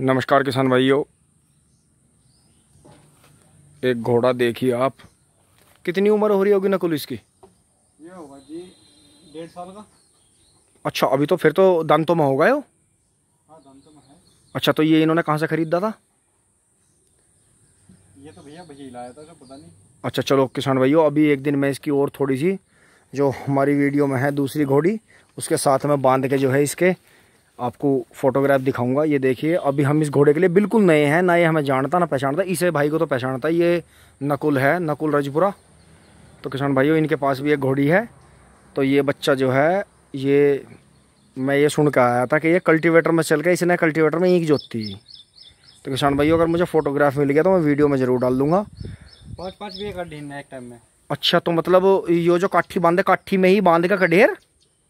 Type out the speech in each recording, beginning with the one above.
नमस्कार किसान भाइयों एक घोड़ा देखिए आप कितनी उम्र हो रही होगी नकुल इसकी ये होगा जी डेढ़ साल का अच्छा अभी तो फिर तो दांतों में होगा यो हाँ है अच्छा तो ये इन्होंने कहाँ से खरीदा था ये तो भैया भैया लाया था जो पता नहीं अच्छा चलो किसान भाइयों अभी एक दिन मैं इसकी और थोड़ी सी जो हमारी वीडियो में है दूसरी घोड़ी उसके साथ में बांध के जो है इसके आपको फोटोग्राफ दिखाऊंगा ये देखिए अभी हम इस घोड़े के लिए बिल्कुल नए हैं ना ये हमें जानता ना पहचानता इसे भाई को तो पहचानता ये नकुल है नकुल रजपुरा तो किसान भाइयों इनके पास भी एक घोड़ी है तो ये बच्चा जो है ये मैं ये सुन कर आया था कि ये कल्टीवेटर में चल गया इसने कल्टीवेटर में जोत जोतती तो किसान भाइयों अगर मुझे फोटोग्राफ मिल गया तो मैं वीडियो में ज़रूर डाल दूँगा पाँच पाँच भी एक टाइम में अच्छा तो मतलब ये जो काठी बांधे काठी में ही बांध का ढेर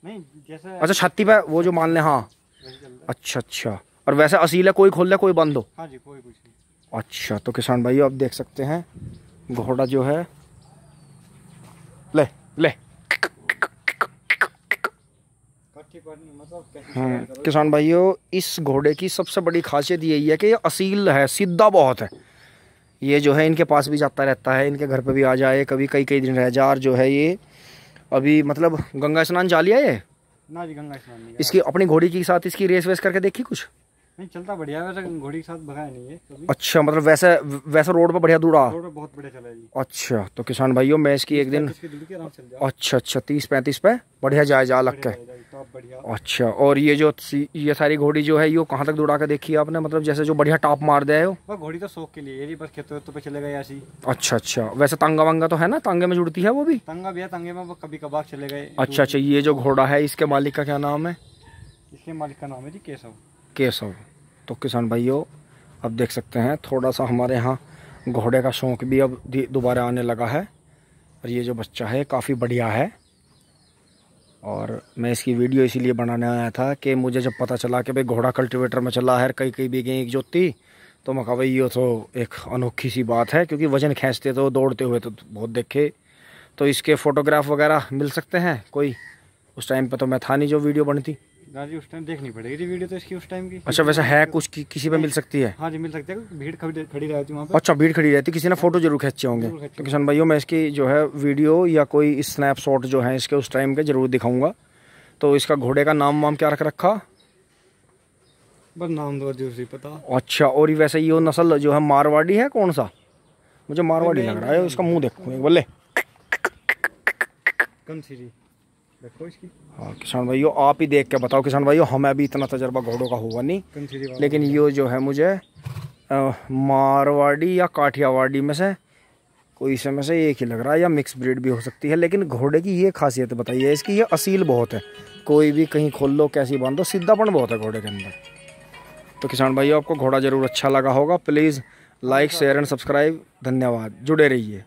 नहीं जैसे अच्छा छाती पे वो जो मान लें हाँ अच्छा अच्छा और वैसे असील है कोई खोल दे कोई बंद हो हाँ जी कोई कुछ नहीं अच्छा तो किसान भाई आप देख सकते हैं घोड़ा जो है ले ले मतलब हाँ किसान भाइयों इस घोड़े की सबसे बड़ी खासियत यही है कि ये असील है सीधा बहुत है ये जो है इनके पास भी जाता रहता है इनके घर पे भी आ जाए कभी कई कई दिन रह जा जो है ये अभी मतलब गंगा स्नान जा लिया ये ना जी गंगा स्नान नहीं इसकी अपनी घोड़ी के साथ इसकी रेस वेस करके देखी कुछ नहीं चलता बढ़िया वैसे घोड़ी के साथ भगाया नहीं है तो अच्छा मतलब वैसे वैसे रोड पर बढ़िया दूर रोड पर बहुत बढ़िया चला जी अच्छा तो किसान भाइयों मैं इसकी एक दिन अच्छा अच्छा तीस पैंतीस पे बढ़िया जाए जा लग के बढ़िया अच्छा और ये जो ये सारी घोड़ी जो है ये कहाँ तक दौड़ा के देखी आपने मतलब जैसे जो बढ़िया टॉप मार दिया है घोड़ी तो शौक के लिए ये बस खेतों तो पे चले गए ऐसी अच्छा अच्छा वैसे तांगा वांगा तो है ना तांगे में जुड़ती है वो भी तांगा भैया तंगे में कभी कभार चले गए अच्छा अच्छा ये जो घोड़ा है इसके मालिक का क्या नाम है इसके मालिक का नाम है जी केशव केशव तो किसान भाइयों अब देख सकते हैं थोड़ा सा हमारे यहाँ घोड़े का शौक भी अब दोबारा आने लगा है और ये जो बच्चा है काफ़ी बढ़िया है और मैं इसकी वीडियो इसीलिए बनाने आया था कि मुझे जब पता चला कि भाई घोड़ा कल्टीवेटर में चला है कई कई बीघे एक जोती तो मैं कहा भाई ये तो एक अनोखी सी बात है क्योंकि वज़न खींचते तो दौड़ते हुए तो बहुत देखे तो इसके फ़ोटोग्राफ वगैरह मिल सकते हैं कोई उस टाइम पर तो मैं था नहीं जो वीडियो बनती दादी उस टाइम देखनी पड़ेगी जी वीडियो तो इसकी उस टाइम की अच्छा वैसा है कुछ कि, किसी पे मिल सकती है हाँ जी मिल सकती है भीड़ खड़ी खड़ी रहती है वहाँ पर अच्छा भीड़ खड़ी रहती है किसी ने फोटो जरूर खींचे होंगे तो किसान भाइयों मैं इसकी जो है वीडियो या कोई स्नैपशॉट जो है इसके उस टाइम के जरूर दिखाऊंगा तो इसका घोड़े का नाम वाम क्या रख रखा बस नाम दो तो पता अच्छा और वैसे ये नस्ल जो है मारवाड़ी है कौन सा मुझे मारवाड़ी लग रहा है उसका मुँह देखो बोले कम सीरी देखो इसकी हाँ किसान भाइयों आप ही देख के बताओ किसान भाइयों हमें भी इतना तजर्बा घोड़ों का हुआ नहीं लेकिन ये जो है मुझे मारवाड़ी या काठियावाड़ी में से कोई में से एक ही लग रहा है या मिक्स ब्रीड भी हो सकती है लेकिन घोड़े की ये खासियत बताइए इसकी ये असील बहुत है कोई भी कहीं खोल लो कैसी बांध दो सीधापन बहुत है घोड़े के अंदर तो किसान भाइयों आपको घोड़ा ज़रूर अच्छा लगा होगा please like share and subscribe धन्यवाद जुड़े रहिए